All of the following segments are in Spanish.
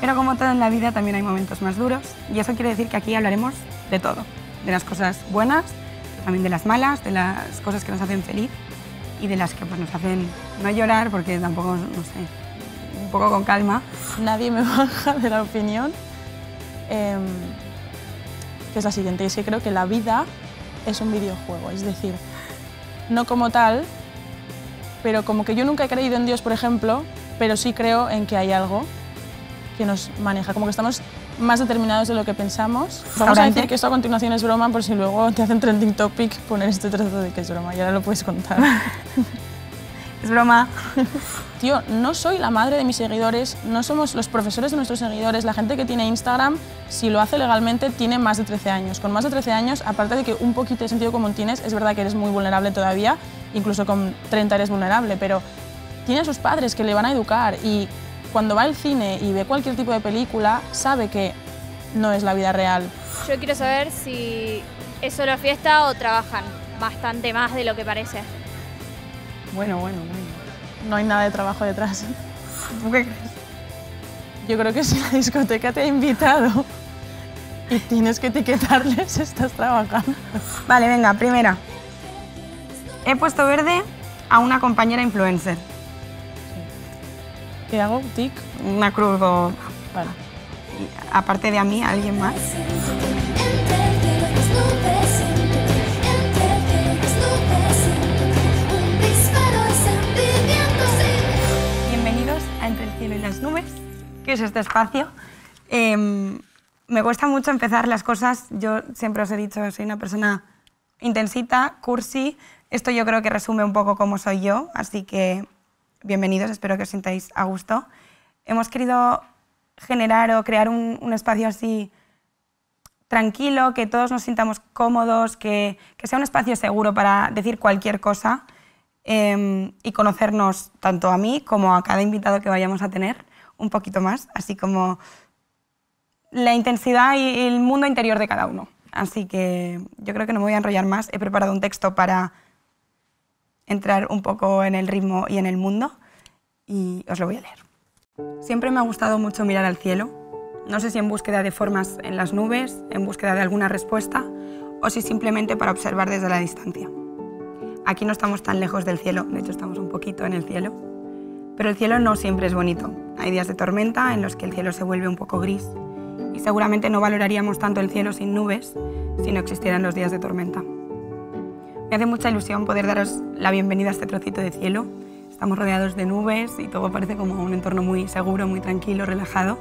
Pero como todo en la vida también hay momentos más duros y eso quiere decir que aquí hablaremos de todo, de las cosas buenas, también de las malas, de las cosas que nos hacen feliz y de las que pues, nos hacen no llorar porque tampoco, no sé, un poco con calma. Nadie me baja de la opinión, em, que es la siguiente, es que creo que la vida es un videojuego, es decir, no como tal, pero como que yo nunca he creído en Dios, por ejemplo, pero sí creo en que hay algo que nos maneja, como que estamos más determinados de lo que pensamos. Vamos a decir que esto a continuación es broma por si luego te hacen trending topic poner este trozo de que es broma y ahora lo puedes contar. es broma. Tío, no soy la madre de mis seguidores, no somos los profesores de nuestros seguidores. La gente que tiene Instagram, si lo hace legalmente, tiene más de 13 años. Con más de 13 años, aparte de que un poquito de sentido común tienes, es verdad que eres muy vulnerable todavía, incluso con 30 eres vulnerable, pero tiene a sus padres que le van a educar y cuando va al cine y ve cualquier tipo de película, sabe que no es la vida real. Yo quiero saber si es solo fiesta o trabajan bastante más de lo que parece. Bueno, bueno, bueno. No hay nada de trabajo detrás. qué crees? Yo creo que si la discoteca te ha invitado y tienes que etiquetarles, estás trabajando. Vale, venga, primera. He puesto verde a una compañera influencer. ¿Qué hago? ¿Tic? Una cruz o... Aparte de a mí, ¿alguien más? Bienvenidos a Entre el cielo y las nubes, que es este espacio. Em, me cuesta mucho empezar las cosas. Yo siempre os he dicho, soy una persona intensita, cursi. Esto yo creo que resume un poco cómo soy yo, así que bienvenidos, espero que os sintáis a gusto. Hemos querido generar o crear un, espacio así tranquilo, que todos nos sintamos cómodos, que, sea un espacio seguro para decir cualquier cosa em, y conocernos tanto a mí como a cada invitado que vayamos a tener un poquito más, así como la intensidad y el mundo interior de cada uno. Así que yo creo que no me voy a enrollar más. He preparado un texto para entrar un poco en el ritmo y en el mundo y os lo voy a leer. Siempre me ha gustado mucho mirar al cielo, no sé si en búsqueda de formas en las nubes, en búsqueda de alguna respuesta o si simplemente para observar desde la distancia. Aquí no estamos tan lejos del cielo, de hecho estamos un poquito en el cielo, pero el cielo no siempre es bonito. Hay días de tormenta en los que el cielo se vuelve un poco gris y seguramente no valoraríamos tanto el cielo sin nubes si no existieran los días de tormenta. Me hace mucha ilusión poder daros la bienvenida a este trocito de cielo. Estamos rodeados de nubes y todo parece como un entorno muy seguro, muy tranquilo, relajado.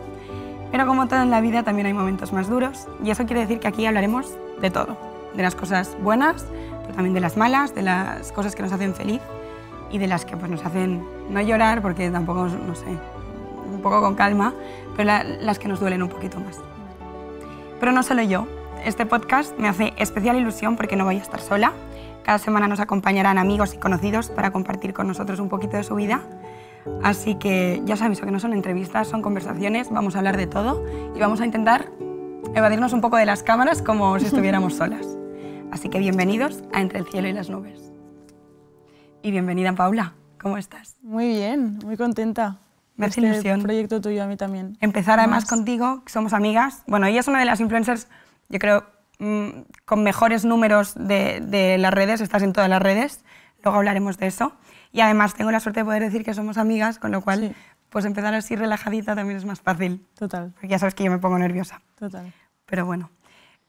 Pero como todo en la vida también hay momentos más duros y eso quiere decir que aquí hablaremos de todo, de las cosas buenas, pero también de las malas, de las cosas que nos hacen feliz y de las que pues, nos hacen no llorar porque tampoco, no sé, un poco con calma, pero las que nos duelen un poquito más. Pero no solo yo, este podcast me hace especial ilusión porque no voy a estar sola, cada semana nos acompañarán amigos y conocidos para compartir con nosotros un poquito de su vida. Así que ya sabéis que no son entrevistas, son conversaciones, vamos a hablar de todo y vamos a intentar evadirnos un poco de las cámaras como si estuviéramos solas. Así que bienvenidos a Entre el cielo y las nubes. Y bienvenida Paula, ¿cómo estás? Muy bien, muy contenta. Me hace este proyecto tuyo a mí también. Empezar además contigo, que somos amigas. Bueno, ella es una de las influencers, yo creo, Mm, con mejores números de, las redes, estás en todas las redes, luego hablaremos de eso. Y además tengo la suerte de poder decir que somos amigas, con lo cual pues empezar así relajadita también es más fácil. Total. Porque ya sabes que yo me pongo nerviosa. Total. Pero bueno,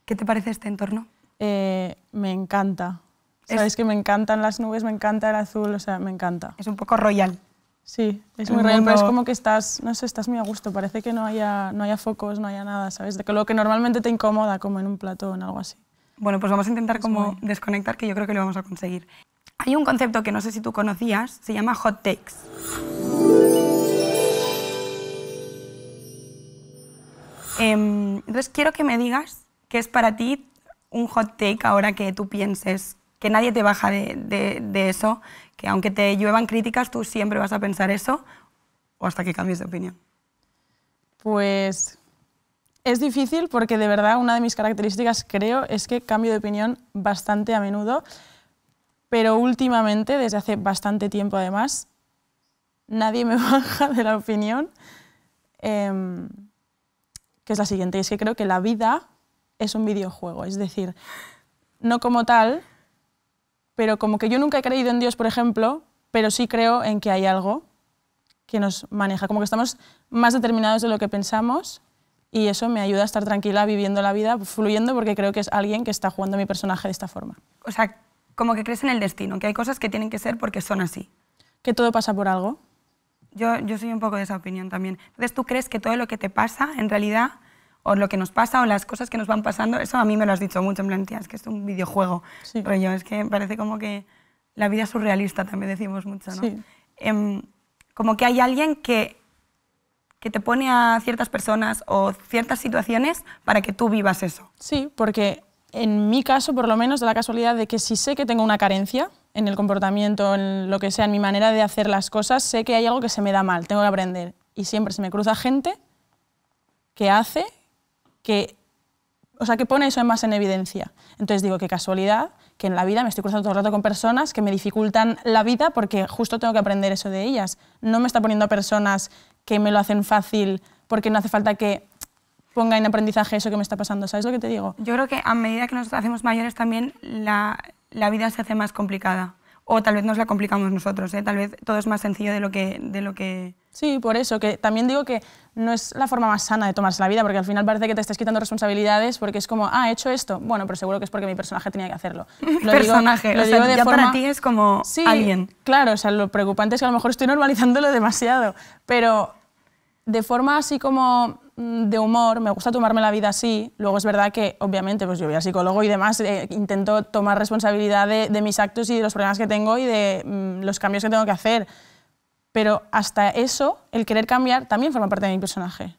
¿qué te parece este entorno? Eh, me encanta. Sabes que me encantan las nubes, me encanta el azul, o sea, me encanta. Es un poco royal. Sí, es muy raro, pero es como que estás, no sé, estás muy a gusto, parece que no haya, no haya focos, no haya nada, ¿sabes? De que lo que normalmente te incomoda, como en un plato o en algo así. Bueno, pues vamos a intentar como desconectar, que yo creo que lo vamos a conseguir. Hay un concepto que no sé si tú conocías, se llama hot takes. Em, entonces quiero que me digas qué es para ti un hot take ahora que tú pienses que nadie te baja de, eso, que aunque te lluevan críticas, tú siempre vas a pensar eso o hasta que cambies de opinión. Pues es difícil porque de verdad una de mis características creo es que cambio de opinión bastante a menudo, pero últimamente, desde hace bastante tiempo además, nadie me baja de la opinión, em, que es la siguiente, y es que creo que la vida es un videojuego, es decir, no como tal, pero como que yo nunca he creído en Dios, por ejemplo, pero sí creo en que hay algo que nos maneja, como que estamos más determinados de lo que pensamos y eso me ayuda a estar tranquila viviendo la vida, fluyendo, porque creo que es alguien que está jugando mi personaje de esta forma. O sea, como que crees en el destino, que hay cosas que tienen que ser porque son así. Que todo pasa por algo. Yo, yo soy un poco de esa opinión también. Entonces, ¿tú crees que todo lo que te pasa en realidad o lo que nos pasa o las cosas que nos van pasando, eso a mí me lo has dicho mucho, en plan, tía, que es un videojuego, pero yo es que parece como que la vida es surrealista, también decimos mucho, ¿no? Sí. Em, como que hay alguien que, que te pone a ciertas personas o ciertas situaciones para que tú vivas eso. Sí, porque en mi caso, por lo menos, de la casualidad de que si sé que tengo una carencia en el comportamiento, en lo que sea, en mi manera de hacer las cosas, sé que hay algo que se me da mal, tengo que aprender. Y siempre se me cruza gente que hace que, o sea, que pone eso más en evidencia. Entonces digo, qué casualidad que en la vida me estoy cruzando todo el rato con personas que me dificultan la vida porque justo tengo que aprender eso de ellas. No me está poniendo a personas que me lo hacen fácil porque no hace falta que ponga en aprendizaje eso que me está pasando. ¿Sabes lo que te digo? Yo creo que a medida que nos hacemos mayores también la, la vida se hace más complicada o tal vez nos la complicamos nosotros, ¿eh? tal vez todo es más sencillo de lo, que, de lo que... Sí, por eso, que también digo que no es la forma más sana de tomarse la vida, porque al final parece que te estás quitando responsabilidades porque es como, ah, he hecho esto, bueno, pero seguro que es porque mi personaje tenía que hacerlo. personaje, ya para ti es como sí, alguien. Claro, o sea, lo preocupante es que a lo mejor estoy normalizándolo demasiado, pero de forma así como Mm, de humor, me gusta tomarme la vida así. Luego es verdad que, obviamente, pues yo voy a psicólogo y demás, eh, intento tomar responsabilidad de, mis actos y de los problemas que tengo y de mm, los cambios que tengo que hacer. Pero hasta eso, el querer cambiar también forma parte de mi personaje.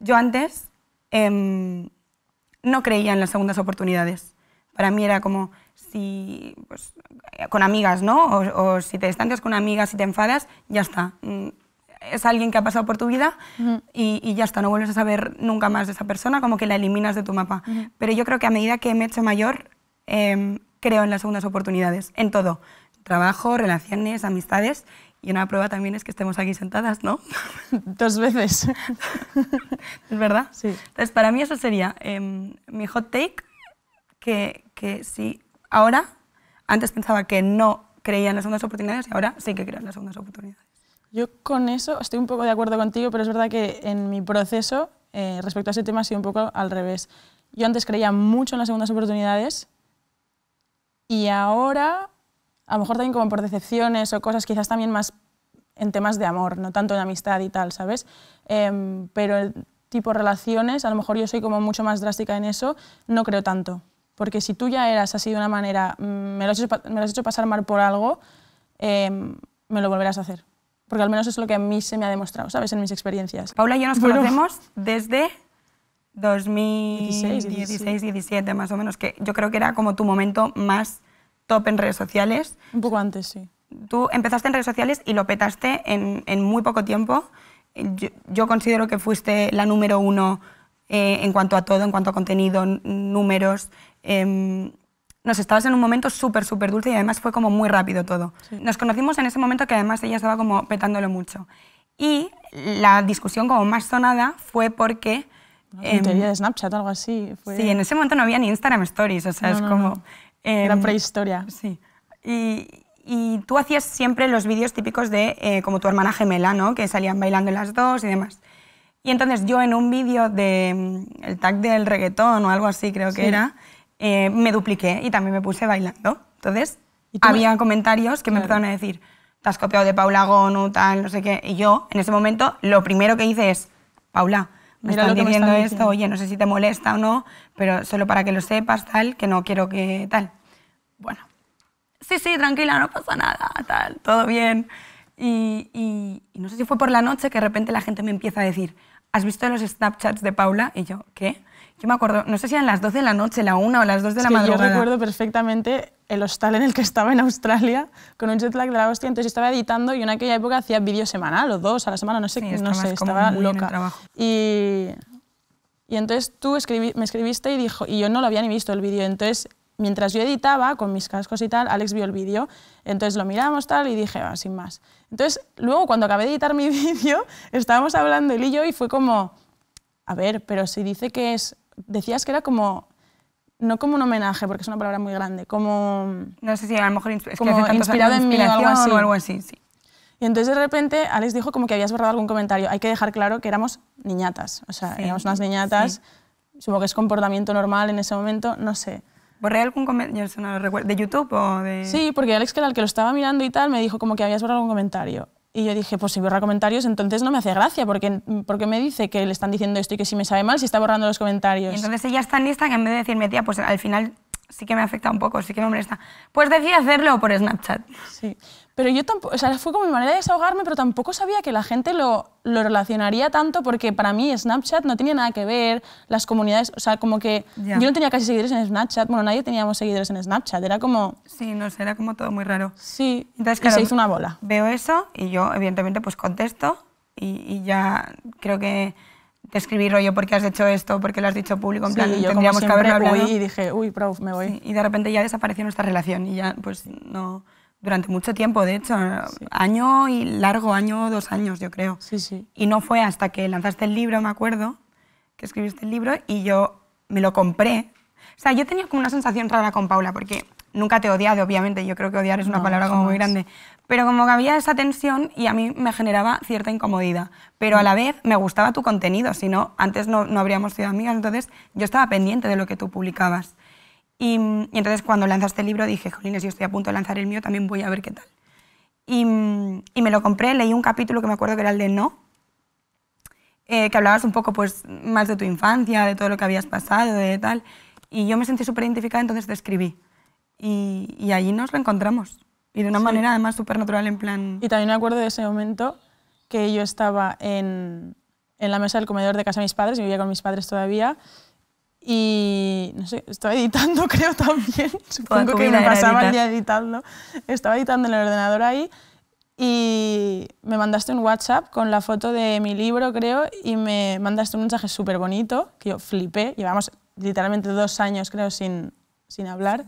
Yo antes em, no creía en las segundas oportunidades. Para mí era como si, pues, con amigas, ¿no? O, si te estancas con amigas, si te enfadas, ya está. Mm, es alguien que ha pasado por tu vida y, ya está, no vuelves a saber nunca más de esa persona, como que la eliminas de tu mapa. Pero yo creo que a medida que me he hecho mayor, em, creo en las segundas oportunidades, en todo. Trabajo, relaciones, amistades. Y una prueba también es que estemos aquí sentadas, ¿no? Dos veces. ¿Es verdad? Sí. Entonces, para mí eso sería em, mi hot take, que, que sí, ahora, antes pensaba que no creía en las segundas oportunidades y ahora sí que creo en las segundas oportunidades. Yo con eso estoy un poco de acuerdo contigo, pero es verdad que en mi proceso eh, respecto a ese tema ha sido un poco al revés. Yo antes creía mucho en las segundas oportunidades y ahora, a lo mejor también como por decepciones o cosas quizás también más en temas de amor, no tanto en amistad y tal, ¿sabes? Em, pero el tipo relaciones, a lo mejor yo soy como mucho más drástica en eso, no creo tanto. Porque si tú ya eras así de una manera, mm, me lo has hecho, pasar mal por algo, em, me lo volverás a hacer porque al menos es lo que a mí se me ha demostrado, ¿sabes? En mis experiencias. Paula y yo nos conocemos desde 2016-17 más o menos, que yo creo que era como tu momento más top en redes sociales. Un poco antes, sí. Tú empezaste en redes sociales y lo petaste en, en muy poco tiempo. Yo, considero que fuiste la número uno eh, en cuanto a todo, en cuanto a contenido, números. Em, nos estabas en un momento súper, súper dulce y además fue como muy rápido todo. Nos conocimos en ese momento que además ella estaba como petándolo mucho. Y la discusión como más sonada fue porque... No, eh, de Snapchat, algo así. Fue... Sí, en ese momento no había ni Instagram Stories, o sea, es como... Era em, prehistoria. Sí. Y, y, tú hacías siempre los vídeos típicos de eh, como tu hermana gemela, ¿no? Que salían bailando las dos y demás. Y entonces yo en un vídeo de mm, el tag del reggaetón o algo así creo que era, eh, me dupliqué y también me puse bailando. Entonces, había comentarios que me empezaron a decir, te has copiado de Paula Gonu, tal, no sé qué. Y yo, en ese momento, lo primero que hice es, Paula, me están, diciendo, esto, oye, no sé si te molesta o no, pero solo para que lo sepas, tal, que no quiero que tal. Bueno, sí, sí, tranquila, no pasa nada, tal, todo bien. Y, y no sé si fue por la noche que de repente la gente me empieza a decir, ¿has visto los Snapchats de Paula? Y yo, ¿qué? yo me acuerdo, no sé si eran las 12 de la noche, la 1 o las 2 de la sí, Yo recuerdo perfectamente el hostal en el que estaba en Australia con un jet lag de la hostia. Entonces estaba editando y en aquella época hacía vídeo semanal o dos a la semana, no sé, no estaba, sé, estaba loca. Y, y entonces tú me escribiste y, dijo, y yo no lo había ni visto el vídeo. Entonces, mientras yo editaba con mis cascos y tal, Alex vio el vídeo. Entonces lo miramos tal y dije, ah, sin más. Entonces, luego cuando acabé de editar mi vídeo, estábamos hablando él y yo y fue como, a ver, pero si dice que es decías que era como no como un homenaje, porque es una palabra muy grande, como... No sé si a lo mejor es inspirado en mí o algo así. sí. Y entonces de repente Alex dijo como que habías borrado algún comentario. Hay que dejar claro que éramos niñatas, o sea, éramos unas niñatas, supongo que es comportamiento normal en ese momento, no sé. ¿Borré algún comentario? No ¿De YouTube o de...? Sí, porque Alex, que era el que lo estaba mirando y tal, me dijo como que habías borrado algún comentario. Y yo dije, pues si borra comentarios, entonces no me hace gracia, porque, porque me dice que le están diciendo esto y que si me sabe mal, si está borrando los comentarios. entonces ella está lista que en vez de decirme, tía, pues al final sí que me afecta un poco, sí que me molesta, pues decide hacerlo por Snapchat. Sí. Pero yo tampoco, o sea, fue como mi manera de desahogarme, pero tampoco sabía que la gente lo, lo, relacionaría tanto porque para mí Snapchat no tenía nada que ver, las comunidades, o sea, como que yo no tenía casi seguidores en Snapchat, bueno, nadie teníamos seguidores en Snapchat, era como... Sí, no era como todo muy raro. Sí, Entonces, se hizo una bola. Veo eso y yo, evidentemente, pues contesto y, ya creo que te escribí rollo porque has hecho esto, porque lo has dicho público, en plan, tendríamos que haberlo hablado. y dije, uy, prof, me voy. y de repente ya desapareció nuestra relación y ya, pues, no durante mucho tiempo, de hecho, año y largo, año, dos años, yo creo. Sí, sí. Y no fue hasta que lanzaste el libro, me acuerdo, que escribiste el libro y yo me lo compré. O sea, yo tenía como una sensación rara con Paula, porque nunca te he odiado, obviamente, yo creo que odiar es una palabra como muy grande, pero como que había esa tensión y a mí me generaba cierta incomodidad, pero a la vez me gustaba tu contenido, si no, antes no, no habríamos sido amigas, entonces yo estaba pendiente de lo que tú publicabas. Mm, y, entonces cuando lanzaste el libro dije, jolines, yo estoy a punto de lanzar el mío, también voy a ver qué tal. Y, mm, y me lo compré, leí un capítulo que me acuerdo que era el de No, eh, que hablabas un poco pues, más de tu infancia, de todo lo que habías pasado, de tal. Y yo me sentí súper identificada, entonces te escribí. Y, y allí nos reencontramos. Y de una manera además súper natural, en plan... Y también me acuerdo de ese momento que yo estaba en, en la mesa del comedor de casa de mis padres, y vivía con mis padres todavía, y no sé, estaba editando, creo también. Supongo que me pasaba el día editando. Estaba editando en el ordenador ahí y me mandaste un WhatsApp con la foto de mi libro, creo, y me mandaste un mensaje súper bonito, que yo flipé, llevamos literalmente dos años, creo, sin, sin hablar,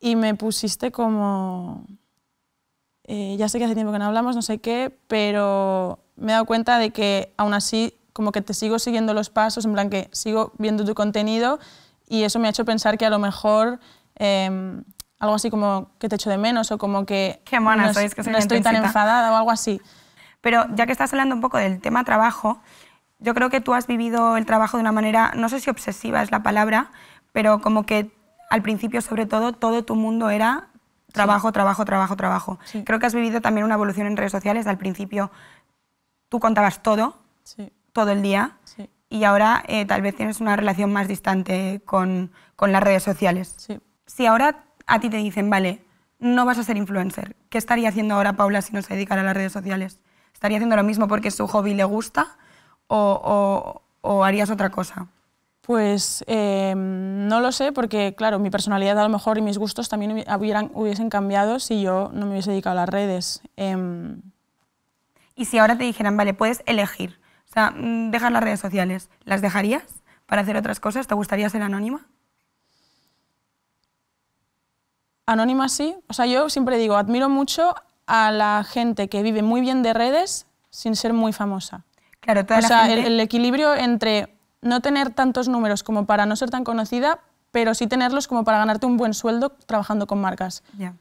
y me pusiste como, eh, ya sé que hace tiempo que no hablamos, no sé qué, pero me he dado cuenta de que aún así como que te sigo siguiendo los pasos, en plan que sigo viendo tu contenido y eso me ha hecho pensar que a lo mejor em, algo así como que te echo de menos o como que Qué no, que no estoy tan enfadada o algo así. Pero ya que estás hablando un poco del tema trabajo, yo creo que tú has vivido el trabajo de una manera, no sé si obsesiva es la palabra, pero como que al principio sobre todo todo tu mundo era trabajo, trabajo, trabajo, trabajo. Creo que has vivido también una evolución en redes sociales. Al principio tú contabas todo, sí todo el día y ahora eh, tal vez tienes una relación más distante con, las redes sociales. Si ahora a ti te dicen, vale, no vas a ser influencer, ¿qué estaría haciendo ahora Paula si no se dedicara a las redes sociales? ¿Estaría haciendo lo mismo porque su hobby le gusta o, harías otra cosa? Pues em, no lo sé, porque claro, mi personalidad a lo mejor y mis gustos también hubieran, hubiesen cambiado si yo no me hubiese dedicado a las redes. Em. Y si ahora te dijeran, vale, puedes elegir, sea, mm, dejas las redes sociales, ¿las dejarías para hacer otras cosas? ¿Te gustaría ser anónima? Anónima sí. O sea, yo siempre digo, admiro mucho a la gente que vive muy bien de redes sin ser muy famosa. Claro, o sea, el, equilibrio entre no tener tantos números como para no ser tan conocida, pero sí tenerlos como para ganarte un buen sueldo trabajando con marcas. ya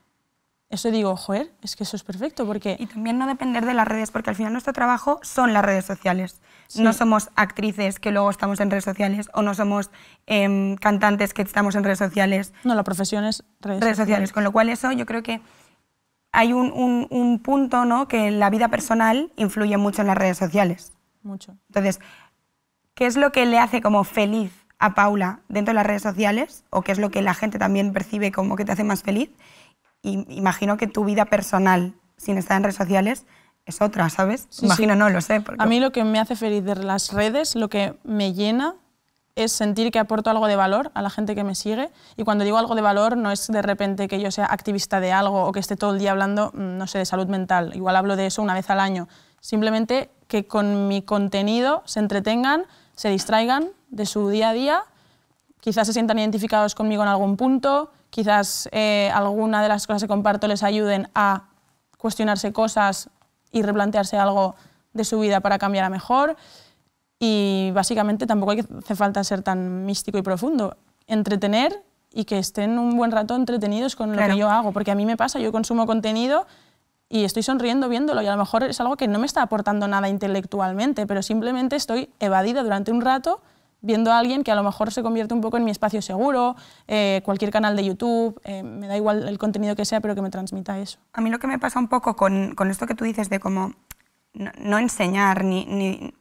eso digo, joder, es que eso es perfecto porque... Y también no depender de las redes, porque al final nuestro trabajo son las redes sociales. No somos actrices que luego estamos en redes sociales o no somos em, cantantes que estamos en redes sociales. No, la profesión es redes, sociales. Con lo cual eso yo creo que hay un, un, un punto ¿no? que la vida personal influye mucho en las redes sociales. Mucho. Entonces, ¿qué es lo que le hace como feliz a Paula dentro de las redes sociales? ¿O qué es lo que la gente también percibe como que te hace más feliz? imagino que tu vida personal, sin estar en redes sociales, es otra, ¿sabes? imagino, no lo sé. A mí lo que me hace feliz de las redes, lo que me llena es sentir que aporto algo de valor a la gente que me sigue. Y cuando digo algo de valor, no es de repente que yo sea activista de algo o que esté todo el día hablando, mm, no sé, de salud mental. Igual hablo de eso una vez al año. Simplemente que con mi contenido se entretengan, se distraigan de su día a día, quizás se sientan identificados conmigo en algún punto, quizás eh, alguna de las cosas que comparto les ayuden a cuestionarse cosas y replantearse algo de su vida para cambiar a mejor. Y básicamente tampoco hace falta ser tan místico y profundo. Entretener y que estén un buen rato entretenidos con lo que yo hago, porque a mí me pasa, yo consumo contenido y estoy sonriendo viéndolo y a lo mejor es algo que no me está aportando nada intelectualmente, pero simplemente estoy evadida durante un rato viendo a alguien que a lo mejor se convierte un poco en mi espacio seguro, eh, cualquier canal de YouTube, eh, me da igual el contenido que sea, pero que me transmita eso. A mí lo que me pasa un poco con, esto que tú dices de como no, enseñar ni... ni,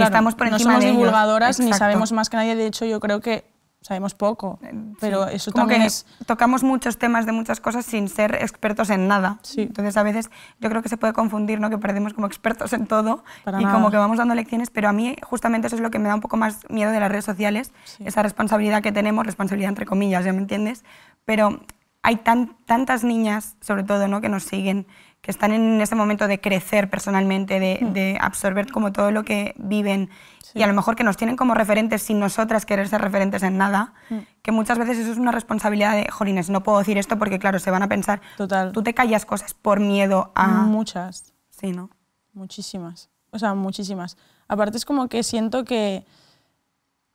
estamos por encima no somos divulgadoras ni sabemos más que nadie. De hecho, yo creo que sabemos poco, pero eso Como que es... Tocamos muchos temas de muchas cosas sin ser expertos en nada. Sí. Entonces a veces yo creo que se puede confundir, ¿no? Que perdemos como expertos en todo y como que vamos dando lecciones, pero a mí justamente eso es lo que me da un poco más miedo de las redes sociales, esa responsabilidad que tenemos, responsabilidad entre comillas, ¿ya me entiendes? Pero hay tantas niñas, sobre todo, ¿no? que nos siguen que están en ese momento de crecer personalmente, de, mm. absorber como todo lo que viven y a lo mejor que nos tienen como referentes sin nosotras querer ser referentes en nada, mm. que muchas veces eso es una responsabilidad de, jolines, no puedo decir esto porque claro, se van a pensar, Total. tú te callas cosas por miedo a... Muchas. Sí, ¿no? Muchísimas. O sea, muchísimas. Aparte es como que siento que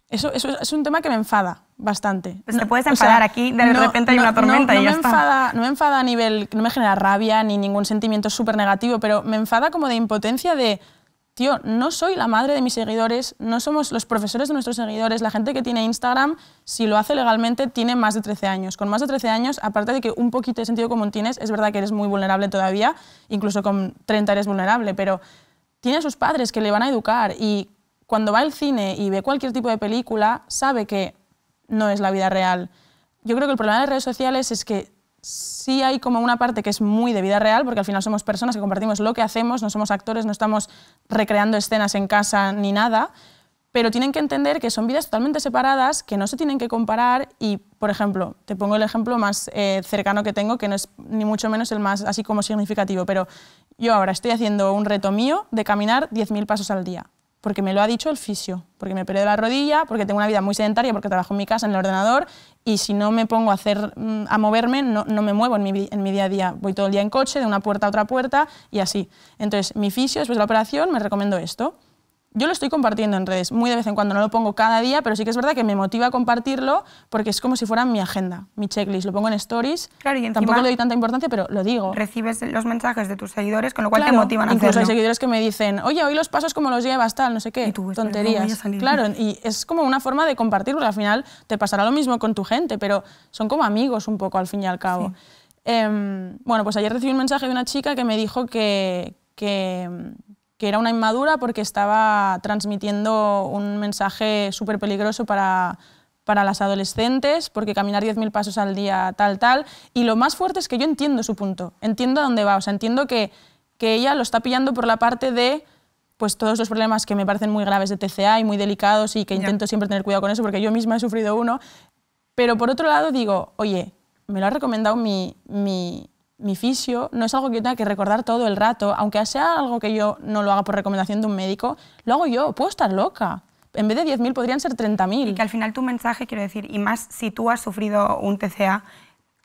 eso, es un tema que me enfada bastante. Pues te puedes enfadar aquí, de repente hay una tormenta no, y ya me Enfada, no me enfada a nivel, no me genera rabia ni ningún sentimiento súper negativo, pero me enfada como de impotencia de, tío, no soy la madre de mis seguidores, no somos los profesores de nuestros seguidores, la gente que tiene Instagram, si lo hace legalmente, tiene más de 13 años. Con más de 13 años, aparte de que un poquito de sentido común tienes, es verdad que eres muy vulnerable todavía, incluso con 30 eres vulnerable, pero tiene a sus padres que le van a educar y cuando va al cine y ve cualquier tipo de película, sabe que no es la vida real. Yo creo que el problema de las redes sociales es que sí hay como una parte que es muy de vida real, porque al final somos personas que compartimos lo que hacemos, no somos actores, no estamos recreando escenas en casa ni nada, pero tienen que entender que son vidas totalmente separadas, que no se tienen que comparar y, por ejemplo, te pongo el ejemplo más eh, cercano que tengo, que no es ni mucho menos el más así como significativo, pero yo ahora estoy haciendo un reto mío de caminar 10.000 pasos al día porque me lo ha dicho el fisio, porque me peleé la rodilla, porque tengo una vida muy sedentaria, porque trabajo en mi casa, en el ordenador, y si no me pongo a, hacer, mm, a moverme, no, me muevo en mi, día a día. Voy todo el día en coche, de una puerta a otra puerta, y así. Entonces, mi fisio, después de la operación, me recomiendo esto yo lo estoy compartiendo en redes, muy de vez en cuando, no lo pongo cada día, pero sí que es verdad que me motiva a compartirlo porque es como si fuera mi agenda, mi checklist, lo pongo en stories, claro, y tampoco le doy tanta importancia, pero lo digo. Recibes los mensajes de tus seguidores, con lo cual te motivan a Incluso hay seguidores que me dicen, oye, hoy los pasos como los llevas, tal, no sé qué, tonterías. claro, y es como una forma de compartirlo, al final te pasará lo mismo con tu gente, pero son como amigos un poco al fin y al cabo. Em, bueno, pues ayer recibí un mensaje de una chica que me dijo que, que em, que era una inmadura porque estaba transmitiendo un mensaje súper peligroso para, las adolescentes, porque caminar 10.000 pasos al día, tal, tal. Y lo más fuerte es que yo entiendo su punto, entiendo a dónde va, o sea, entiendo que, ella lo está pillando por la parte de pues todos los problemas que me parecen muy graves de TCA y muy delicados y que intento siempre tener cuidado con eso porque yo misma he sufrido uno. Pero por otro lado digo, oye, me lo ha recomendado mi, mi mi fisio no es algo que yo tenga que recordar todo el rato, aunque sea algo que yo no lo haga por recomendación de un médico, lo hago yo, puedo estar loca. En vez de 10.000 podrían ser 30.000. Y que al final tu mensaje, quiero decir, y más si tú has sufrido un TCA,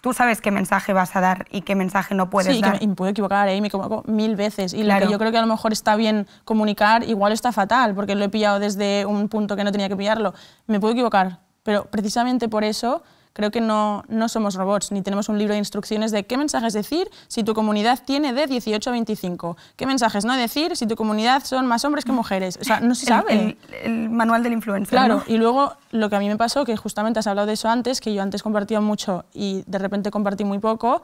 tú sabes qué mensaje vas a dar y qué mensaje no puedes dar. Sí, me, puedo equivocar, ¿eh? me equivoco mil veces. Y lo que yo creo que a lo mejor está bien comunicar, igual está fatal, porque lo he pillado desde un punto que no tenía que pillarlo. Me puedo equivocar, pero precisamente por eso Creo que no, no somos robots, ni tenemos un libro de instrucciones de qué mensajes decir si tu comunidad tiene de 18 a 25, qué mensajes no decir si tu comunidad son más hombres que mujeres. O sea, no se sabe. El, manual del influencer. Claro, y luego lo que a mí me pasó, que justamente has hablado de eso antes, que yo antes compartía mucho y de repente compartí muy poco,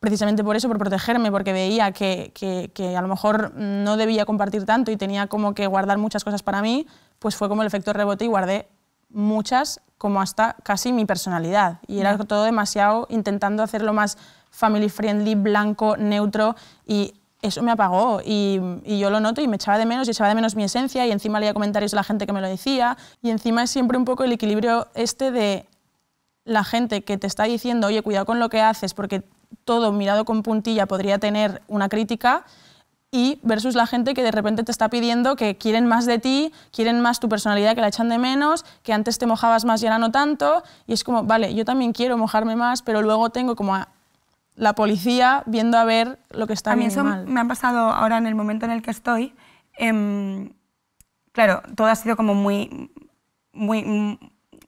precisamente por eso, por protegerme, porque veía que, que, que, a lo mejor no debía compartir tanto y tenía como que guardar muchas cosas para mí, pues fue como el efecto rebote y guardé muchas como hasta casi mi personalidad. Y era todo demasiado intentando hacerlo más family friendly, blanco, neutro y eso me apagó y, yo lo noto y me echaba de menos y echaba de menos mi esencia y encima leía comentarios de la gente que me lo decía y encima es siempre un poco el equilibrio este de la gente que te está diciendo, oye, cuidado con lo que haces porque todo mirado con puntilla podría tener una crítica, y versus la gente que de repente te está pidiendo que quieren más de ti, quieren más tu personalidad, que la echan de menos, que antes te mojabas más y ahora no tanto, y es como, vale, yo también quiero mojarme más, pero luego tengo como a la policía viendo a ver lo que está a mí me ha pasado ahora en el momento en el que estoy, em, claro, todo ha sido como muy, muy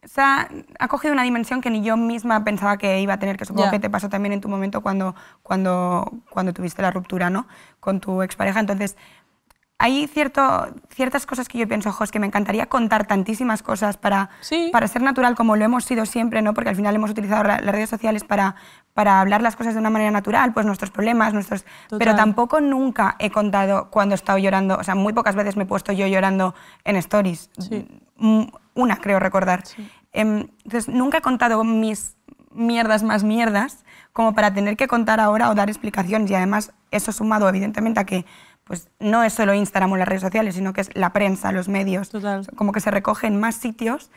o ha, ha, cogido una dimensión que ni yo misma pensaba que iba a tener, que supongo que te pasó también en tu momento cuando, cuando, cuando tuviste la ruptura ¿no? con tu expareja. Entonces, hay cierto, ciertas cosas que yo pienso, Jos que me encantaría contar tantísimas cosas para, para ser natural como lo hemos sido siempre, ¿no? porque al final hemos utilizado las redes sociales para, para hablar las cosas de una manera natural, pues nuestros problemas, nuestros... Pero tampoco nunca he contado cuando he estado llorando, o sea, muy pocas veces me he puesto yo llorando en stories. Sí. Mm, una, creo recordar. Em, entonces, nunca he contado mis mierdas más mierdas como para tener que contar ahora o dar explicaciones. Y además, eso sumado evidentemente a que pues, no es solo Instagram o las redes sociales, sino que es la prensa, los medios, como que se recogen más sitios.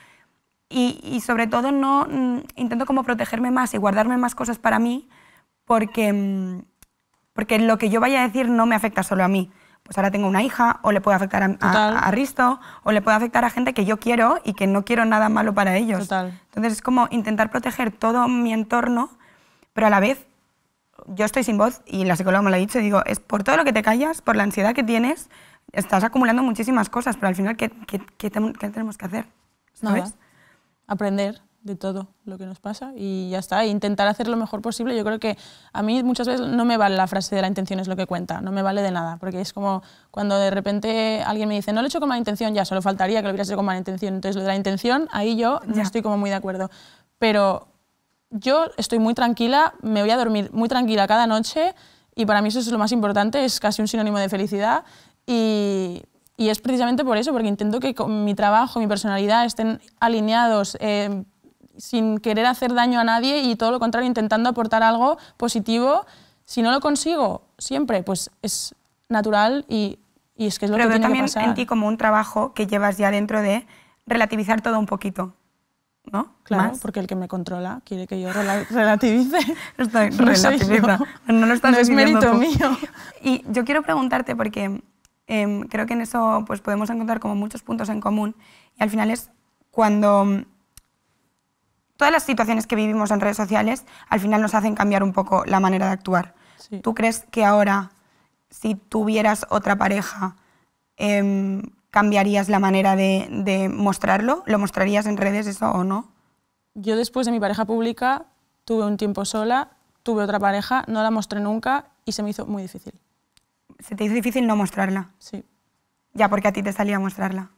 Y, y, sobre todo no mm, intento como protegerme más y guardarme más cosas para mí porque, mm, porque lo que yo vaya a decir no me afecta solo a mí, pues ahora tengo una hija, o le puede afectar a, Risto, o le puede afectar a gente que yo quiero y que no quiero nada malo para ellos. Total. Entonces es como intentar proteger todo mi entorno, pero a la vez yo estoy sin voz y la psicóloga me lo ha dicho digo, es por todo lo que te callas, por la ansiedad que tienes, estás acumulando muchísimas cosas, pero al final, ¿qué, qué, qué, tenemos que hacer? ¿Sabes? Nada. Aprender de todo lo que nos pasa y ya está, e intentar hacer lo mejor posible. Yo creo que a mí muchas veces no me vale la frase de la intención es lo que cuenta, no me vale de nada, porque es como cuando de repente alguien me dice, no lo he hecho con mala intención, ya, solo faltaría que lo hubiera hecho con mala intención. Entonces, lo de la intención, ahí yo no estoy como muy de acuerdo. Pero yo estoy muy tranquila, me voy a dormir muy tranquila cada noche y para mí eso es lo más importante, es casi un sinónimo de felicidad y es precisamente por eso, porque intento que con mi trabajo, mi personalidad estén alineados, em, sin querer hacer daño a nadie y todo lo contrario, intentando aportar algo positivo. Si no lo consigo siempre, pues es natural y, y es que es lo Pero que tiene también que pasar. en ti como un trabajo que llevas ya dentro de relativizar todo un poquito. ¿No? Claro, porque el que me controla quiere que yo relativice. no, relativiza. no estás es mérito mío. Y yo quiero preguntarte, porque em, creo que en eso pues, podemos encontrar como muchos puntos en común, y al final es cuando todas las situaciones que vivimos en redes sociales al final nos hacen cambiar un poco la manera de actuar. ¿Tú crees que ahora, si tuvieras otra pareja, em, cambiarías la manera de, mostrarlo? ¿Lo mostrarías en redes eso o no? Yo después de mi pareja pública tuve un tiempo sola, tuve otra pareja, no la mostré nunca y se me hizo muy difícil. ¿Se te hizo difícil no mostrarla? Sí. Ya porque a ti te salía mostrarla.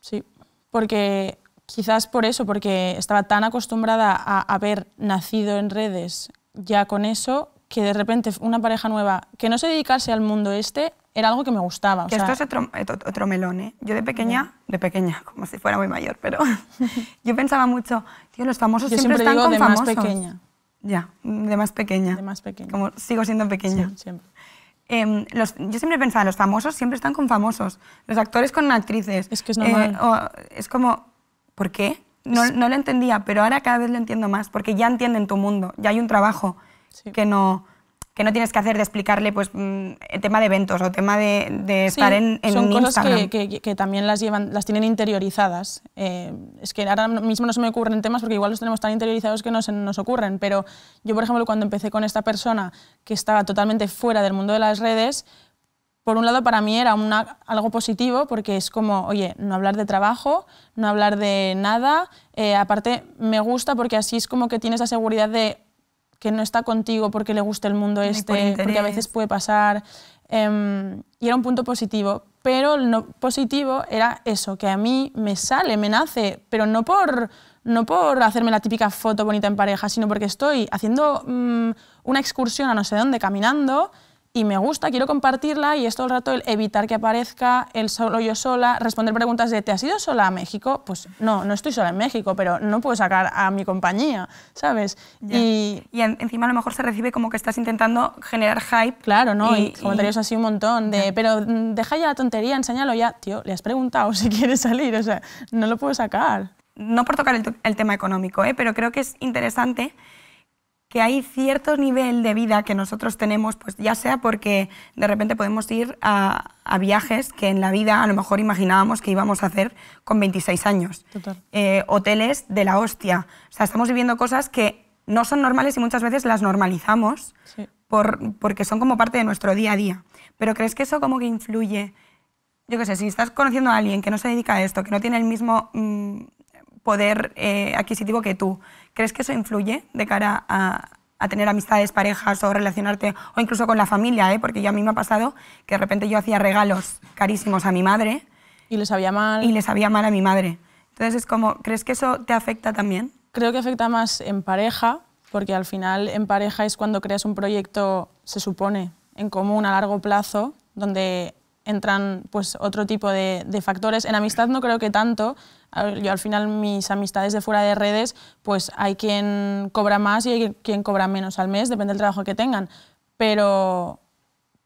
Sí, porque Quizás por eso, porque estaba tan acostumbrada a haber nacido en redes ya con eso, que de repente una pareja nueva que no se dedicase al mundo este era algo que me gustaba. esto es otro, otro, melón, ¿eh? Yo de pequeña, de pequeña, como si fuera muy mayor, pero yo pensaba mucho, tío, los famosos siempre, están digo con de famosos. más pequeña. Ya, de más pequeña. De más pequeña. Como sigo siendo pequeña. siempre. Em, yo siempre pensaba, los famosos siempre están con famosos, los actores con actrices. Es que es normal. Eh, es como, ¿por qué? No, lo entendía, pero ahora cada vez lo entiendo más, porque ya entienden tu mundo, ya hay un trabajo que, no, no tienes que hacer de explicarle pues, mm, el tema de eventos o tema de, estar en, en son Instagram. cosas que, también las, llevan, las tienen interiorizadas. Eh, es que ahora mismo no se me ocurren temas porque igual los tenemos tan interiorizados que no se nos ocurren, pero yo, por ejemplo, cuando empecé con esta persona que estaba totalmente fuera del mundo de las redes, por un lado para mí era algo positivo porque es como, oye, no hablar de trabajo, no hablar de nada, eh, aparte me gusta porque así es como que tienes la seguridad de que no está contigo porque le gusta el mundo este, porque a veces puede pasar. Em, y era un punto positivo, pero lo positivo era eso, que a mí me sale, me nace, pero no por, no por hacerme la típica foto bonita en pareja, sino porque estoy haciendo mm, una excursión a no sé dónde, caminando, y me gusta, quiero compartirla y esto todo el rato el evitar que aparezca el solo yo sola, responder preguntas de ¿te has ido sola a México? Pues no, no estoy sola en México, pero no puedo sacar a mi compañía, ¿sabes? Y, y encima a lo mejor se recibe como que estás intentando generar hype. Claro, ¿no? Y, comentarios así un montón de, pero mm, deja ya la tontería, enséñalo ya, tío, le has preguntado si quiere salir, o sea, no lo puedo sacar. No por tocar el, el tema económico, ¿eh? pero creo que es interesante que hay cierto nivel de vida que nosotros tenemos, pues ya sea porque de repente podemos ir a, viajes que en la vida a lo mejor imaginábamos que íbamos a hacer con 26 años. Eh, hoteles de la hostia. O sea, estamos viviendo cosas que no son normales y muchas veces las normalizamos por, porque son como parte de nuestro día a día. Pero ¿crees que eso como que influye? Yo qué sé, si estás conociendo a alguien que no se dedica a esto, que no tiene el mismo mm, poder eh, adquisitivo que tú. ¿Crees que eso influye de cara a, tener amistades, parejas o relacionarte, o incluso con la familia? ¿eh? Porque ya a mí me ha pasado que de repente yo hacía regalos carísimos a mi madre. Y les había mal. Y les había mal a mi madre. Entonces es como, ¿crees que eso te afecta también? Creo que afecta más en pareja, porque al final en pareja es cuando creas un proyecto, se supone, en común a largo plazo, donde entran pues otro tipo de, de, factores. En amistad no creo que tanto, yo al final mis amistades de fuera de redes, pues hay quien cobra más y hay quien cobra menos al mes, depende del trabajo que tengan. Pero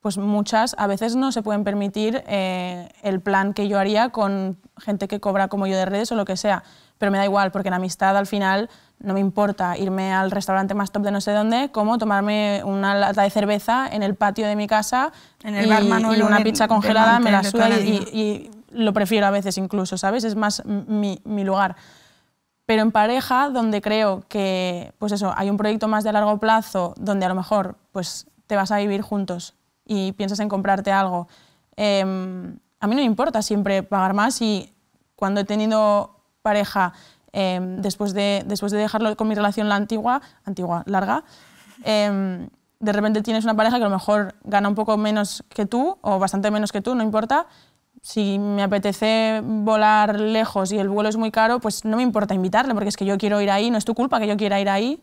pues muchas a veces no se pueden permitir eh, el plan que yo haría con gente que cobra como yo de redes o lo que sea. Pero me da igual, porque en amistad al final no me importa irme al restaurante más top de no sé dónde, como tomarme una lata de cerveza en el patio de mi casa en el y, y una pizza congelada, me la suda y, lo prefiero a veces incluso, ¿sabes? Es más mi, lugar. Pero en pareja, donde creo que, pues eso, hay un proyecto más de largo plazo, donde a lo mejor, pues te vas a vivir juntos y piensas en comprarte algo. Em, a mí no me importa siempre pagar más y cuando he tenido pareja, em, después, de, después de dejarlo con mi relación la antigua, antigua, larga, em, de repente tienes una pareja que a lo mejor gana un poco menos que tú o bastante menos que tú, no importa, si me apetece volar lejos y el vuelo es muy caro, pues no me importa invitarle, porque es que yo quiero ir ahí, no es tu culpa que yo quiera ir ahí.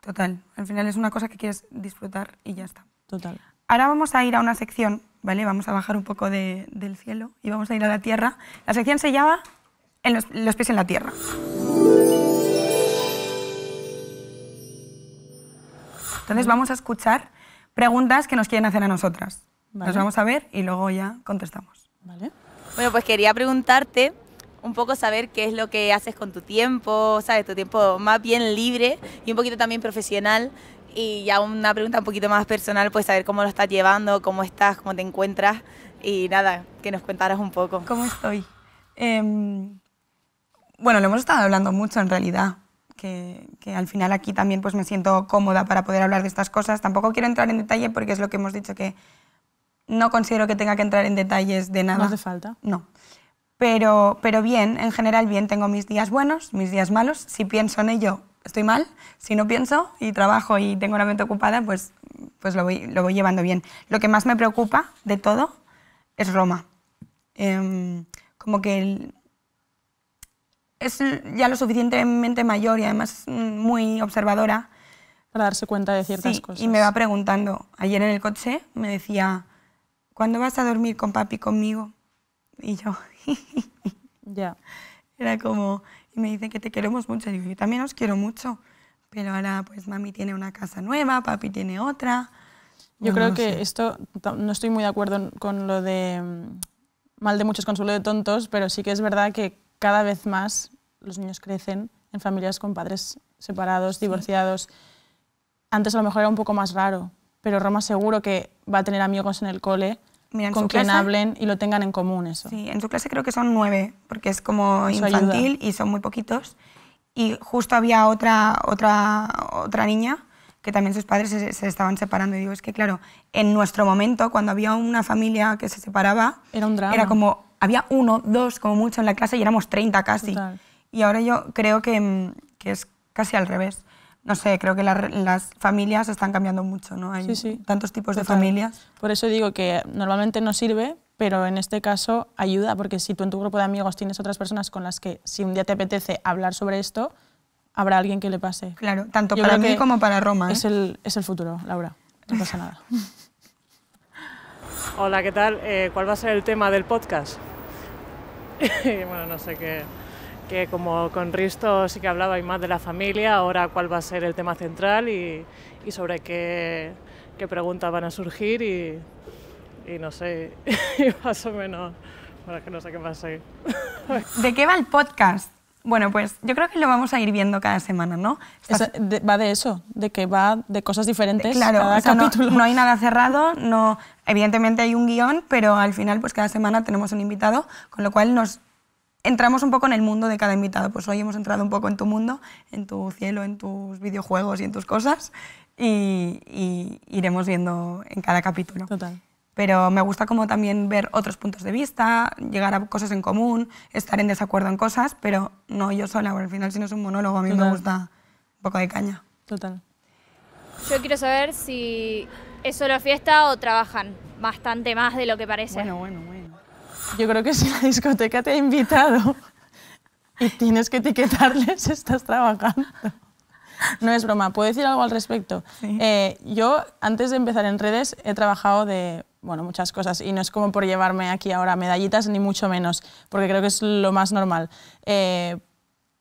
Total, al final es una cosa que quieres disfrutar y ya está. Total. Ahora vamos a ir a una sección, ¿vale? Vamos a bajar un poco de, del cielo y vamos a ir a la tierra. La sección se llama en los, pies en la tierra. Entonces vamos a escuchar preguntas que nos quieren hacer a nosotras. Nos vamos a ver y luego ya contestamos. Vale. Bueno, pues quería preguntarte un poco saber qué es lo que haces con tu tiempo, ¿sabes? Tu tiempo más bien libre y un poquito también profesional. Y ya una pregunta un poquito más personal, pues saber cómo lo estás llevando, cómo estás, cómo te encuentras y nada, que nos contaras un poco. ¿Cómo estoy? Em, bueno, lo hemos estado hablando mucho en realidad, que, que, al final aquí también pues me siento cómoda para poder hablar de estas cosas. Tampoco quiero entrar en detalle porque es lo que hemos dicho que no considero que tenga que entrar en detalles de nada. ¿No hace falta? No. Pero, pero bien, en general bien, tengo mis días buenos, mis días malos. Si pienso en ello, estoy mal. Si no pienso y trabajo y tengo la mente ocupada, pues, pues lo, voy, lo voy llevando bien. Lo que más me preocupa de todo es Roma. Em, como que es ya lo suficientemente mayor y además mm, muy observadora. Para darse cuenta de ciertas cosas. Y me va preguntando. Ayer en el coche me decía, ¿cuándo vas a dormir con papi conmigo? Y yo, ya. Era como, y me dicen que te queremos mucho. Y yo también os quiero mucho, pero ahora pues mami tiene una casa nueva, papi tiene otra. Yo creo que esto, no estoy muy de acuerdo con lo de mm, mal de muchos consuelo de tontos, pero sí que es verdad que cada vez más los niños crecen en familias con padres separados, divorciados. Antes a lo mejor era un poco más raro, pero Roma seguro que va a tener amigos en el cole con quien hablen y lo tengan en común eso. Sí, en su clase creo que son nueve, porque es como infantil y son muy poquitos. Y justo había otra, otra, otra niña que también sus padres se, estaban separando. Y digo, es que claro, en nuestro momento, cuando había una familia que se separaba, era, un drama. era como, había uno, dos, como mucho en la clase y éramos 30 casi. Y ahora yo creo que, que es casi al revés no sé, creo que las familias están cambiando mucho, ¿no? Hay tantos tipos de familias. Por eso digo que normalmente no sirve, pero en este caso ayuda, porque si tú en tu grupo de amigos tienes otras personas con las que si un día te apetece hablar sobre esto, habrá alguien que le pase. Claro, tanto para mí como para Roma. Es, ¿eh? el, es el futuro, Laura, no pasa nada. Hola, ¿qué tal? Eh, ¿Cuál va a ser el tema del podcast? bueno, no sé qué que como con Risto sí que hablaba y más de la familia, ahora cuál va a ser el tema central y, sobre qué, preguntas van a surgir y, no sé, más o menos, para que no sé qué va a ¿De qué va el podcast? Bueno, pues yo creo que lo vamos a ir viendo cada semana, ¿no? va de eso, de que va de cosas diferentes claro, cada capítulo. No, no, hay nada cerrado, no, evidentemente hay un guión, pero al final pues cada semana tenemos un invitado, con lo cual nos entramos un poco en el mundo de cada invitado. Pues hoy hemos entrado un poco en tu mundo, en tu cielo, en tus videojuegos y en tus cosas. Y, iremos viendo en cada capítulo. Total. Pero me gusta como también ver otros puntos de vista, llegar a cosas en común, estar en desacuerdo en cosas, pero no yo sola, porque al final si no es un monólogo, a mí me gusta un poco de caña. Total. Yo quiero saber si es solo fiesta o trabajan bastante más de lo que parece. Bueno, bueno, bueno. Yo creo que si la discoteca te ha invitado y tienes que etiquetarles, estás trabajando. No es broma, ¿puedo decir algo al respecto? Eh, yo, antes de empezar en redes, he trabajado de bueno, muchas cosas y no es como por llevarme aquí ahora medallitas, ni mucho menos, porque creo que es lo más normal. Eh,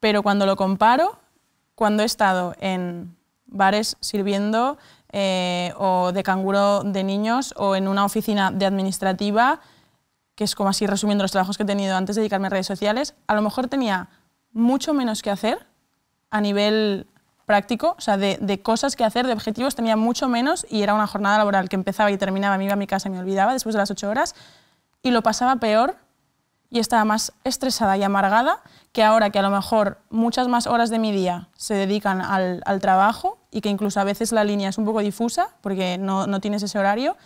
pero cuando lo comparo, cuando he estado en bares sirviendo eh, o de canguro de niños o en una oficina de administrativa, que es como así resumiendo los trabajos que he tenido antes de dedicarme a redes sociales, a lo mejor tenía mucho menos que hacer a nivel práctico, o sea, de, de, cosas que hacer, de objetivos, tenía mucho menos y era una jornada laboral que empezaba y terminaba, me iba a mi casa, y me olvidaba después de las ocho horas y lo pasaba peor y estaba más estresada y amargada que ahora que a lo mejor muchas más horas de mi día se dedican al, al trabajo y que incluso a veces la línea es un poco difusa porque no, no tienes ese horario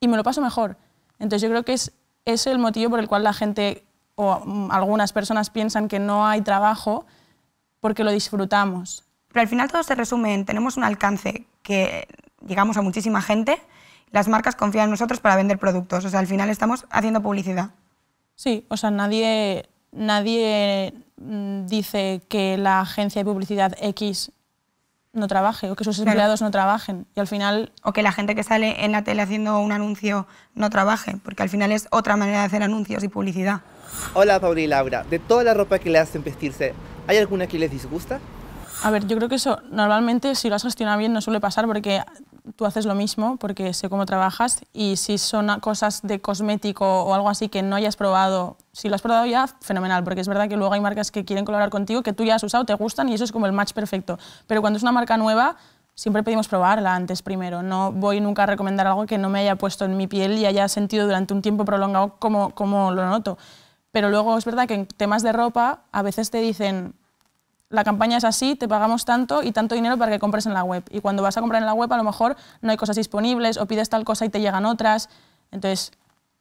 y me lo paso mejor. Entonces yo creo que es es el motivo por el cual la gente o mm, algunas personas piensan que no hay trabajo porque lo disfrutamos. Pero al final todo se resume en tenemos un alcance que llegamos a muchísima gente, las marcas confían en nosotros para vender productos, o sea, al final estamos haciendo publicidad. Sí, o sea, nadie, nadie mm, dice que la agencia de publicidad X no trabaje o que sus empleados no trabajen. Y al final... O que la gente que sale en la tele haciendo un anuncio no trabaje, porque al final es otra manera de hacer anuncios y publicidad. Hola Paula y Laura, de toda la ropa que le hacen vestirse, ¿hay alguna que les disgusta? A ver, yo creo que eso normalmente si lo has gestionado bien no suele pasar porque tú haces lo mismo porque sé cómo trabajas y si son cosas de cosmético o algo así que no hayas probado, si lo has probado ya, fenomenal, porque es verdad que luego hay marcas que quieren colaborar contigo que tú ya has usado, te gustan y eso es como el match perfecto. Pero cuando es una marca nueva, siempre pedimos probarla antes primero. No voy nunca a recomendar algo que no me haya puesto en mi piel y haya sentido durante un tiempo prolongado como, como lo noto. Pero luego es verdad que en temas de ropa a veces te dicen la campaña es así, te pagamos tanto y tanto dinero para que compres en la web. Y cuando vas a comprar en la web, a lo mejor no hay cosas disponibles o pides tal cosa y te llegan otras. Entonces,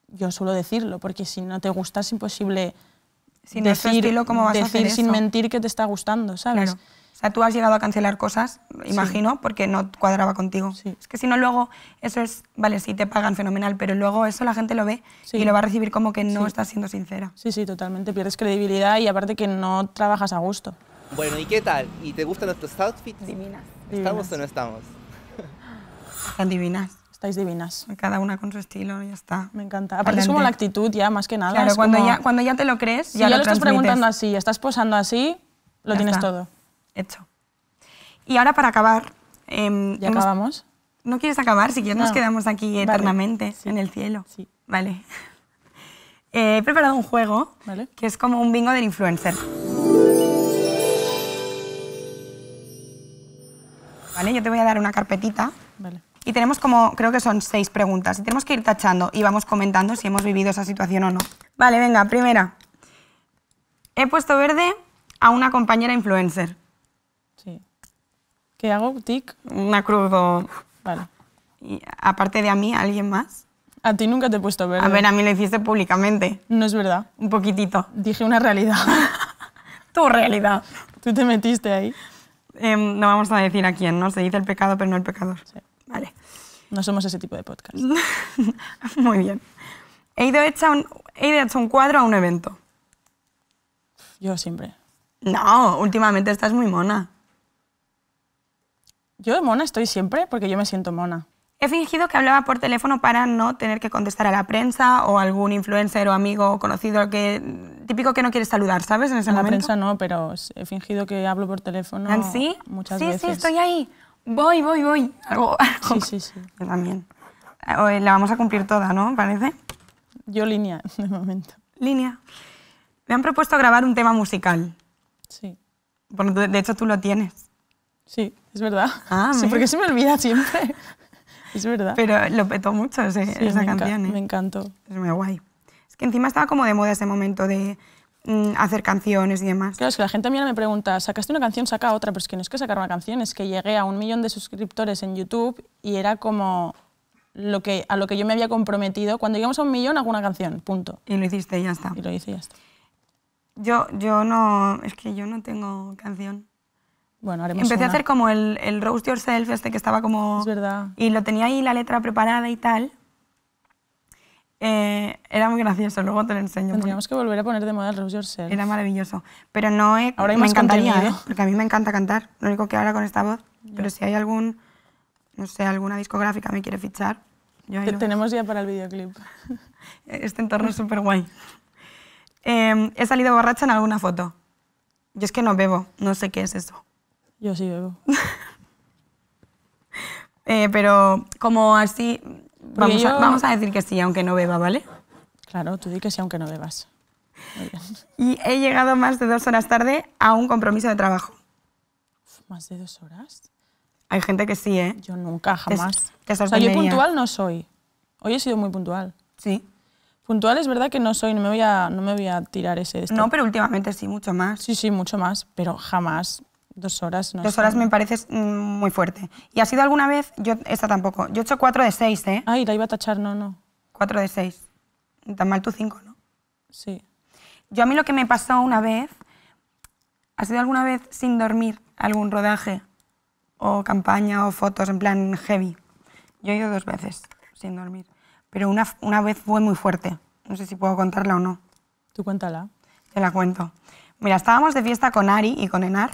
yo suelo decirlo, porque si no te gusta es imposible sin decir, vas decir sin mentir que te está gustando, ¿sabes? O sea, tú has llegado a cancelar cosas, imagino, porque no cuadraba contigo. Es que si no, luego eso es, vale, sí te pagan fenomenal, pero luego eso la gente lo ve y lo va a recibir como que no estás siendo sincera. Sí, sí, totalmente. Pierdes credibilidad y aparte que no trabajas a gusto. Bueno, ¿y qué tal? ¿Y te gustan nuestros outfits? Divinas. ¿Estamos o no estamos? Están divinas. Estáis divinas. Cada una con su estilo, ya está. Me encanta. Aparte es como la actitud ya, más que nada. Claro, cuando, ya, ya te lo crees, ya, lo, estás preguntando así, estás posando así, lo tienes todo. Hecho. Y ahora para acabar... Em, ¿Ya acabamos? No quieres acabar, si quieres nos quedamos aquí eternamente, en el cielo. Sí. Vale. Eh, he preparado un juego que es como un bingo del influencer. ¿vale? Yo te voy a dar una carpetita. Y tenemos como, creo que son seis preguntas. Y tenemos que ir tachando y vamos comentando si hemos vivido esa situación o no. Vale, venga, primera. He puesto verde a una compañera influencer. Sí. ¿Qué hago? ¿Tic? Una cruz o... Vale. Y aparte de a mí, ¿alguien más? A ti nunca te he puesto verde. A ver, a mí lo hiciste públicamente. No es verdad. Un poquitito. Dije una realidad. tu realidad. Tú te metiste ahí. Em, no vamos a decir a quién, ¿no? Se dice el pecado, pero no el pecador. Vale. No somos ese tipo de podcast. Muy bien. He ido, hecha un, he un cuadro a un evento. Yo siempre. No, últimamente estás muy mona. Yo mona estoy siempre porque yo me siento mona. He fingido que hablaba por teléfono para no tener que contestar a la prensa o algún influencer o amigo conocido que típico que no quieres saludar, ¿sabes? En ese momento. la prensa no, pero he fingido que hablo por teléfono ¿Sí? muchas sí, Sí, sí, estoy ahí. Voy, voy, voy. Sí, sí, sí. Yo también. Eh, la vamos a cumplir toda, ¿no? Parece. Yo línea, de momento. Línea. Me han propuesto grabar un tema musical. Sí. de hecho tú lo tienes. Sí, es verdad. Ah, sí, porque se me olvida siempre. es verdad. Pero lo petó mucho esa canción. ¿eh? Me encantó. Es muy guay que encima estaba como de moda ese momento de mm, hacer canciones y demás. Claro, es que la gente a mí me pregunta, sacaste una canción, saca otra, pero es que no es que sacar una canción, es que llegué a un millón de suscriptores en YouTube y era como lo que, a lo que yo me había comprometido. Cuando llegamos a un millón, hago una canción, punto. Y lo hiciste y ya está. Y lo hice y ya está. Yo, yo no, es que yo no tengo canción. Bueno, haremos Empecé a hacer como el, el Roast Yourself, este que estaba como... Es verdad. Y lo tenía ahí la letra preparada y tal, eh, era muy gracioso, luego te lo enseño. Tendríamos que volver a poner de moda el Rose Yourself. Era maravilloso. Pero no he, eh, ahora me encantaría, eh, porque a mí me encanta cantar. Lo único que ahora con esta voz, pero si hay algún, no sé, alguna discográfica me quiere fichar, yo Tenemos ya para el videoclip. Este entorno es súper guay. Em, he salido borracha en alguna foto. Yo es que no bebo, no sé qué es eso. Yo sí bebo. pero como así, Vamos, a, vamos decir que sí, aunque no beba, ¿vale? Claro, tú di que sí, aunque no bebas. Y he llegado más de dos horas tarde a un compromiso de trabajo. ¿Más de dos horas? Hay gente que sí, ¿eh? Yo nunca, jamás. Te, yo puntual no soy. Hoy he sido muy puntual. Sí. Puntual es verdad que no soy, no me voy a, no me voy a tirar ese... No, pero últimamente sí, mucho más. Sí, sí, mucho más, pero jamás Dos horas, no Dos horas me parece mm, muy fuerte. ¿Y ha sido alguna vez? Yo, esta tampoco. Yo he hecho cuatro de seis, ¿eh? Ay, la iba a tachar, no, no. Cuatro de seis. Tan mal tú cinco, ¿no? Sí. Yo a mí lo que me pasó una vez, ¿ha sido alguna vez sin dormir algún rodaje o campaña o fotos en plan heavy? Yo he ido dos veces sin dormir, pero una, una vez fue muy fuerte. No sé si puedo contarla o no. Tú cuéntala. Te la cuento. Mira, estábamos de fiesta con Ari y con Enar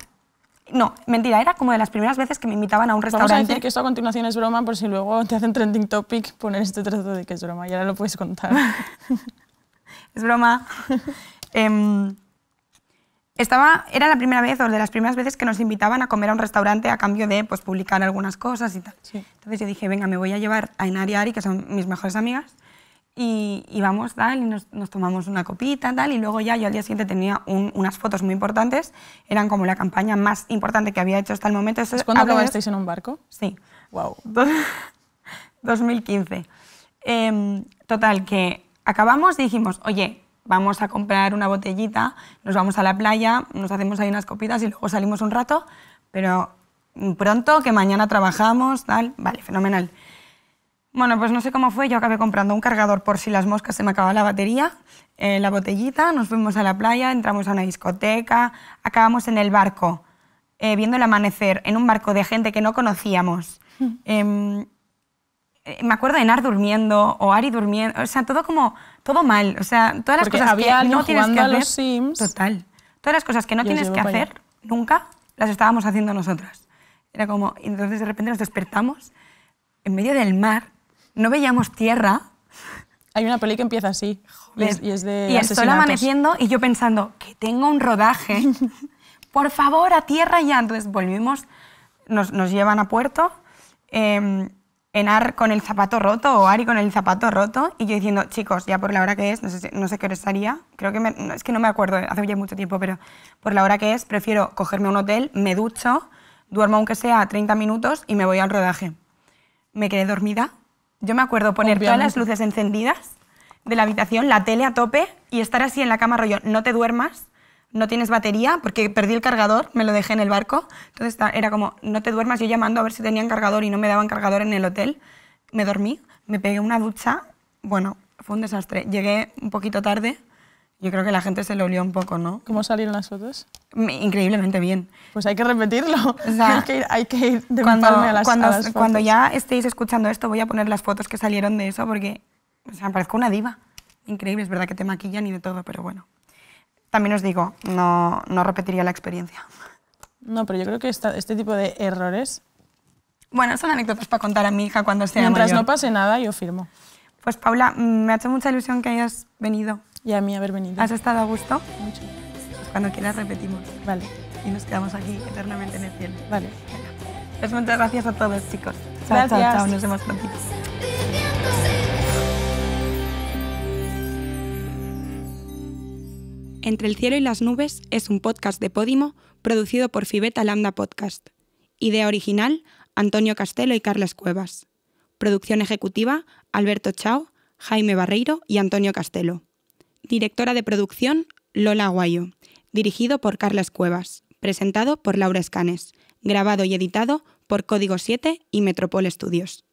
no, mentira, era como de las primeras veces que me invitaban a un restaurante. Vamos a decir que esto a continuación es broma, por si luego te hacen trending topic poner este trato de que es broma, y ahora lo puedes contar. es broma. Em, estaba, era la primera vez o de las primeras veces que nos invitaban a comer a un restaurante a cambio de pues, publicar algunas cosas y tal. Entonces yo dije, venga, me voy a llevar a Enariari, y que son mis mejores amigas, y, vamos, tal, y nos, tomamos una copita, tal, y luego ya yo al día siguiente tenía unas fotos muy importantes, eran como la campaña más importante que había hecho hasta el momento. ¿Es cuando acabasteis en un barco? Sí. Wow. 2015. Em, total, que acabamos y dijimos, oye, vamos a comprar una botellita, nos vamos a la playa, nos hacemos ahí unas copitas y luego salimos un rato, pero pronto, que mañana trabajamos, tal, vale, fenomenal. Bueno, pues no sé cómo fue, yo acabé comprando un cargador por si las moscas se me acababa la batería, eh, la botellita, nos fuimos a la playa, entramos a una discoteca, acabamos en el barco, eh, viendo el amanecer, en un barco de gente que no conocíamos. Em, eh, me acuerdo de Nar durmiendo o Ari durmiendo, o sea, todo como, todo mal, o sea, todas las cosas que no tienes que hacer. Total. Todas las cosas que no tienes que hacer nunca, las estábamos haciendo nosotras. Era como, entonces de repente nos despertamos en medio del mar no veíamos tierra. Hay una peli que empieza así. y es de. Y amaneciendo y yo pensando que tengo un rodaje. Por favor, a tierra ya. Entonces volvimos, nos, llevan a puerto. Em, en Enar con el zapato roto o Ari con el zapato roto y yo diciendo, chicos, ya por la hora que es, no sé, no sé qué hora estaría, creo que no, es que no me acuerdo, hace ya mucho tiempo, pero por la hora que es, prefiero cogerme un hotel, me ducho, duermo aunque sea 30 minutos y me voy al rodaje. Me quedé dormida yo me acuerdo poner todas las luces encendidas de la habitación, la tele a tope y estar así en la cama rollo, no te duermas, no tienes batería, porque perdí el cargador, me lo dejé en el barco. Entonces era como, no te duermas, yo llamando a ver si tenían cargador y no me daban cargador en el hotel. Me dormí, me pegué una ducha, bueno, fue un desastre. Llegué un poquito tarde, yo creo que la gente se lo olió un poco, ¿no? ¿Cómo salieron las fotos? Mm, increíblemente bien. Pues hay que repetirlo. hay, que ir, de cuando, a las, cuando, fotos. cuando ya estéis escuchando esto, voy a poner las fotos que salieron de eso porque o sea, me parezco una diva. Increíble, es verdad que te maquillan y de todo, pero bueno. También os digo, no, no repetiría la experiencia. No, pero yo creo que este tipo de errores... Bueno, son anécdotas para contar a mi hija cuando sea Mientras no pase nada, yo firmo. Pues Paula, mm, me ha hecho mucha ilusión que hayas venido. Y a mí haber venido. ¿Has estado a gusto? Mucho. cuando quieras repetimos. Vale. Y nos quedamos aquí eternamente en el cielo. Vale. Pues muchas gracias a todos, chicos. Chao, chao, chao. Nos vemos pronto. Entre el cielo y las nubes es un podcast de Podimo producido por Fibeta Lambda Podcast. Idea original, Antonio Castelo y Carles Cuevas. Producción ejecutiva, Alberto Chao, Jaime Barreiro y Antonio Castelo. Directora de producción, Lola Aguayo. Dirigido por Carlas Cuevas. Presentado por Laura Escanes. Grabado y editado por Código 7 y Metropol Studios.